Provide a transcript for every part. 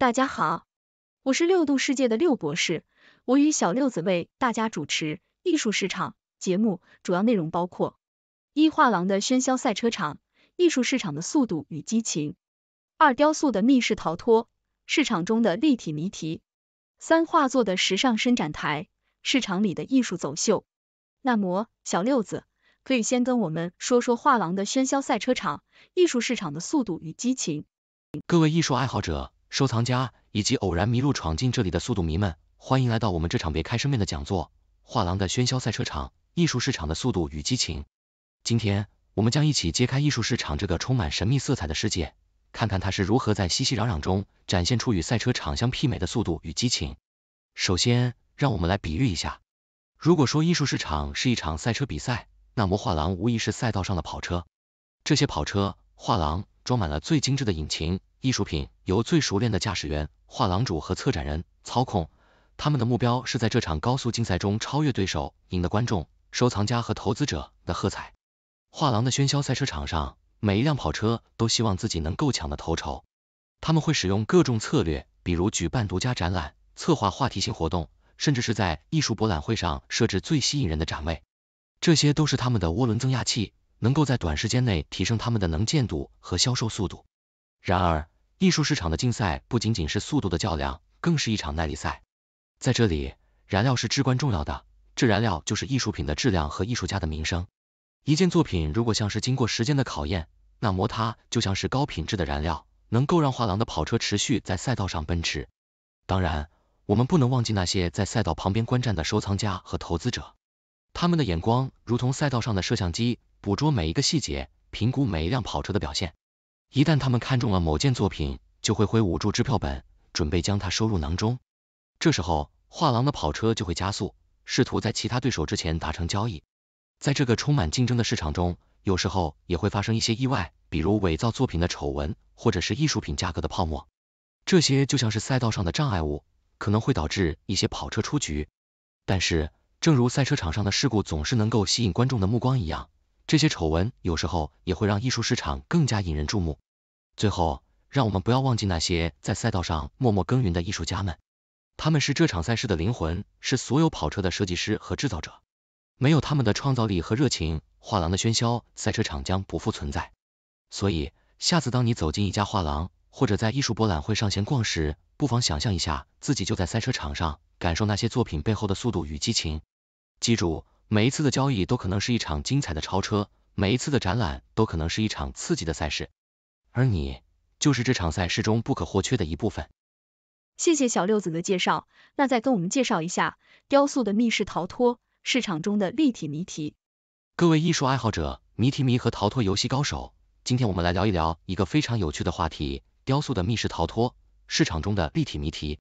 大家好，我是六度世界的六博士，我与小六子为大家主持艺术市场节目，主要内容包括：一、画廊的喧嚣赛车场，艺术市场的速度与激情；二、雕塑的密室逃脱，市场中的立体谜题；三、画作的时尚伸展台，市场里的艺术走秀。那么，小六子可以先跟我们说说画廊的喧嚣赛车场，艺术市场的速度与激情。各位艺术爱好者。收藏家以及偶然迷路闯进这里的速度迷们，欢迎来到我们这场别开生面的讲座。画廊的喧嚣赛车场，艺术市场的速度与激情。今天，我们将一起揭开艺术市场这个充满神秘色彩的世界，看看它是如何在熙熙攘攘中展现出与赛车场相媲美的速度与激情。首先，让我们来比喻一下，如果说艺术市场是一场赛车比赛，那么画廊无疑是赛道上的跑车。这些跑车画廊装满了最精致的引擎。艺术品由最熟练的驾驶员、画廊主和策展人操控，他们的目标是在这场高速竞赛中超越对手，赢得观众、收藏家和投资者的喝彩。画廊的喧嚣赛车场上，每一辆跑车都希望自己能够抢得头筹。他们会使用各种策略，比如举办独家展览、策划话题性活动，甚至是在艺术博览会上设置最吸引人的展位。这些都是他们的涡轮增压器能够在短时间内提升他们的能见度和销售速度。然而，艺术市场的竞赛不仅仅是速度的较量，更是一场耐力赛。在这里，燃料是至关重要的，这燃料就是艺术品的质量和艺术家的名声。一件作品如果像是经过时间的考验，那摩擦就像是高品质的燃料，能够让画廊的跑车持续在赛道上奔驰。当然，我们不能忘记那些在赛道旁边观战的收藏家和投资者，他们的眼光如同赛道上的摄像机，捕捉每一个细节，评估每一辆跑车的表现。一旦他们看中了某件作品，就会挥舞住支票本，准备将它收入囊中。这时候，画廊的跑车就会加速，试图在其他对手之前达成交易。在这个充满竞争的市场中，有时候也会发生一些意外，比如伪造作品的丑闻，或者是艺术品价格的泡沫。这些就像是赛道上的障碍物，可能会导致一些跑车出局。但是，正如赛车场上的事故总是能够吸引观众的目光一样。这些丑闻有时候也会让艺术市场更加引人注目。最后，让我们不要忘记那些在赛道上默默耕耘的艺术家们，他们是这场赛事的灵魂，是所有跑车的设计师和制造者。没有他们的创造力和热情，画廊的喧嚣，赛车场将不复存在。所以，下次当你走进一家画廊，或者在艺术博览会上闲逛时，不妨想象一下自己就在赛车场上，感受那些作品背后的速度与激情。记住。每一次的交易都可能是一场精彩的超车，每一次的展览都可能是一场刺激的赛事，而你就是这场赛事中不可或缺的一部分。谢谢小六子的介绍，那再跟我们介绍一下雕塑的密室逃脱市场中的立体谜题。各位艺术爱好者、谜题迷和逃脱游戏高手，今天我们来聊一聊一个非常有趣的话题——雕塑的密室逃脱市场中的立体谜题。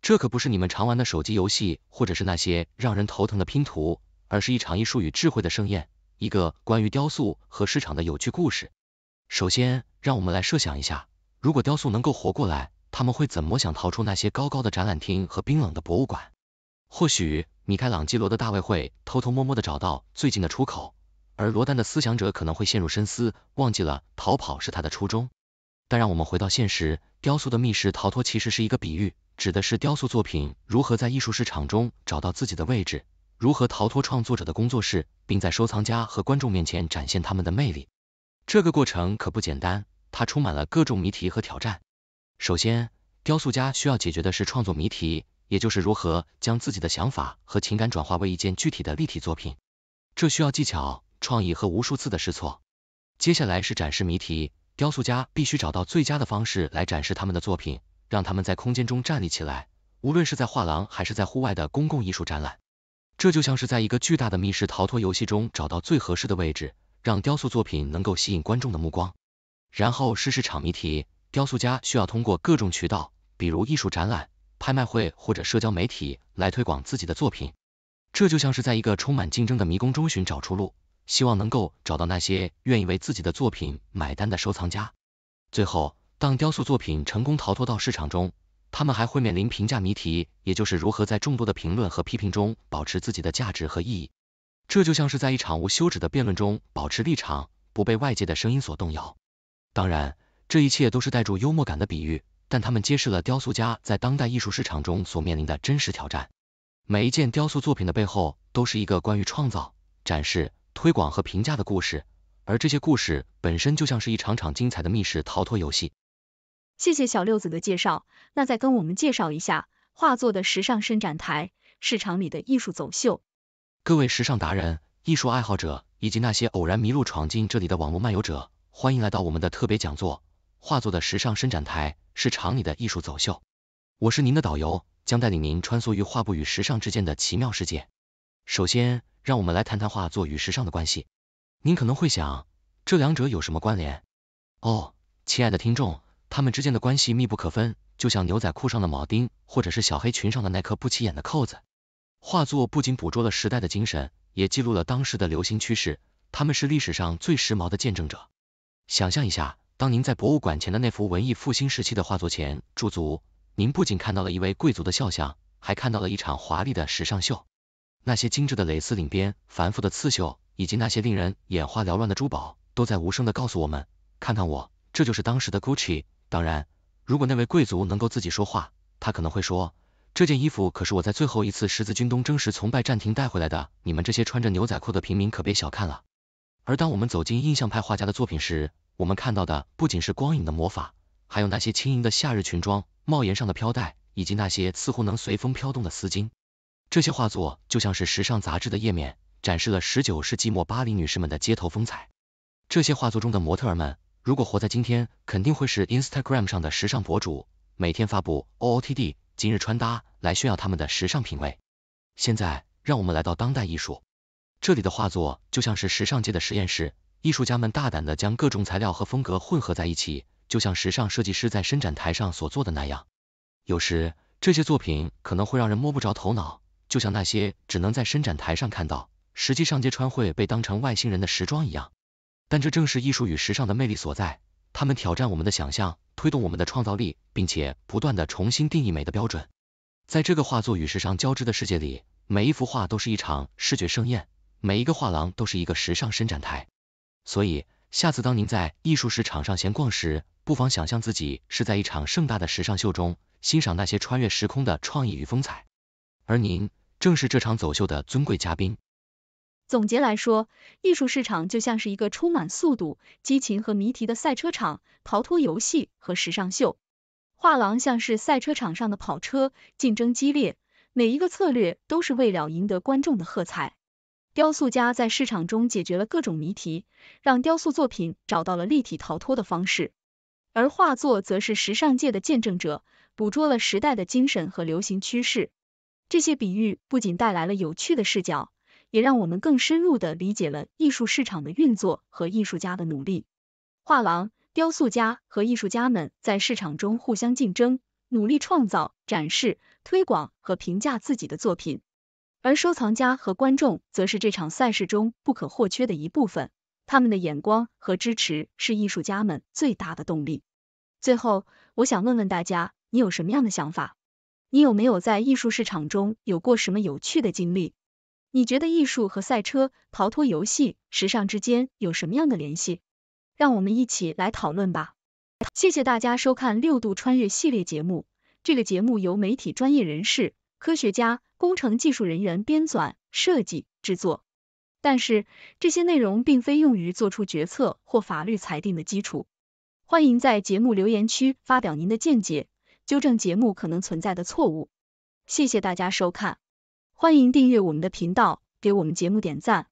这可不是你们常玩的手机游戏，或者是那些让人头疼的拼图。而是一场艺术与智慧的盛宴，一个关于雕塑和市场的有趣故事。首先，让我们来设想一下，如果雕塑能够活过来，他们会怎么想逃出那些高高的展览厅和冰冷的博物馆？或许米开朗基罗的大卫会偷偷摸摸的找到最近的出口，而罗丹的思想者可能会陷入深思，忘记了逃跑是他的初衷。但让我们回到现实，雕塑的密室逃脱其实是一个比喻，指的是雕塑作品如何在艺术市场中找到自己的位置。如何逃脱创作者的工作室，并在收藏家和观众面前展现他们的魅力？这个过程可不简单，它充满了各种谜题和挑战。首先，雕塑家需要解决的是创作谜题，也就是如何将自己的想法和情感转化为一件具体的立体作品。这需要技巧、创意和无数次的试错。接下来是展示谜题，雕塑家必须找到最佳的方式来展示他们的作品，让他们在空间中站立起来，无论是在画廊还是在户外的公共艺术展览。这就像是在一个巨大的密室逃脱游戏中找到最合适的位置，让雕塑作品能够吸引观众的目光。然后，是市场谜题，雕塑家需要通过各种渠道，比如艺术展览、拍卖会或者社交媒体，来推广自己的作品。这就像是在一个充满竞争的迷宫中寻找出路，希望能够找到那些愿意为自己的作品买单的收藏家。最后，当雕塑作品成功逃脱到市场中。他们还会面临评价谜题，也就是如何在众多的评论和批评中保持自己的价值和意义。这就像是在一场无休止的辩论中保持立场，不被外界的声音所动摇。当然，这一切都是带住幽默感的比喻，但他们揭示了雕塑家在当代艺术市场中所面临的真实挑战。每一件雕塑作品的背后，都是一个关于创造、展示、推广和评价的故事，而这些故事本身就像是一场场精彩的密室逃脱游戏。谢谢小六子的介绍，那再跟我们介绍一下画作的时尚伸展台，市场里的艺术走秀。各位时尚达人、艺术爱好者以及那些偶然迷路闯进这里的网络漫游者，欢迎来到我们的特别讲座。画作的时尚伸展台是场里的艺术走秀。我是您的导游，将带领您穿梭于画布与时尚之间的奇妙世界。首先，让我们来谈谈画作与时尚的关系。您可能会想，这两者有什么关联？哦，亲爱的听众。他们之间的关系密不可分，就像牛仔裤上的铆钉，或者是小黑裙上的那颗不起眼的扣子。画作不仅捕捉了时代的精神，也记录了当时的流行趋势，他们是历史上最时髦的见证者。想象一下，当您在博物馆前的那幅文艺复兴时期的画作前驻足，您不仅看到了一位贵族的肖像，还看到了一场华丽的时尚秀。那些精致的蕾丝领边、繁复的刺绣，以及那些令人眼花缭乱的珠宝，都在无声的告诉我们：看看我，这就是当时的 Gucci。当然，如果那位贵族能够自己说话，他可能会说，这件衣服可是我在最后一次十字军东征时从拜占庭带回来的。你们这些穿着牛仔裤的平民可别小看了。而当我们走进印象派画家的作品时，我们看到的不仅是光影的魔法，还有那些轻盈的夏日裙装、帽檐上的飘带，以及那些似乎能随风飘动的丝巾。这些画作就像是时尚杂志的页面，展示了十九世纪末巴黎女士们的街头风采。这些画作中的模特儿们。如果活在今天，肯定会是 Instagram 上的时尚博主，每天发布 OOTD 今日穿搭来炫耀他们的时尚品味。现在，让我们来到当代艺术，这里的画作就像是时尚界的实验室，艺术家们大胆的将各种材料和风格混合在一起，就像时尚设计师在伸展台上所做的那样。有时，这些作品可能会让人摸不着头脑，就像那些只能在伸展台上看到，实际上街穿会被当成外星人的时装一样。但这正是艺术与时尚的魅力所在，它们挑战我们的想象，推动我们的创造力，并且不断的重新定义美的标准。在这个画作与时尚交织的世界里，每一幅画都是一场视觉盛宴，每一个画廊都是一个时尚伸展台。所以，下次当您在艺术市场上闲逛时，不妨想象自己是在一场盛大的时尚秀中，欣赏那些穿越时空的创意与风采，而您正是这场走秀的尊贵嘉宾。总结来说，艺术市场就像是一个充满速度、激情和谜题的赛车场、逃脱游戏和时尚秀。画廊像是赛车场上的跑车，竞争激烈，每一个策略都是为了赢得观众的喝彩。雕塑家在市场中解决了各种谜题，让雕塑作品找到了立体逃脱的方式，而画作则是时尚界的见证者，捕捉了时代的精神和流行趋势。这些比喻不仅带来了有趣的视角。也让我们更深入的理解了艺术市场的运作和艺术家的努力。画廊、雕塑家和艺术家们在市场中互相竞争，努力创造、展示、推广和评价自己的作品，而收藏家和观众则是这场赛事中不可或缺的一部分。他们的眼光和支持是艺术家们最大的动力。最后，我想问问大家，你有什么样的想法？你有没有在艺术市场中有过什么有趣的经历？你觉得艺术和赛车、逃脱游戏、时尚之间有什么样的联系？让我们一起来讨论吧。谢谢大家收看六度穿越系列节目。这个节目由媒体专业人士、科学家、工程技术人员编纂、设计、制作，但是这些内容并非用于做出决策或法律裁定的基础。欢迎在节目留言区发表您的见解，纠正节目可能存在的错误。谢谢大家收看。欢迎订阅我们的频道，给我们节目点赞。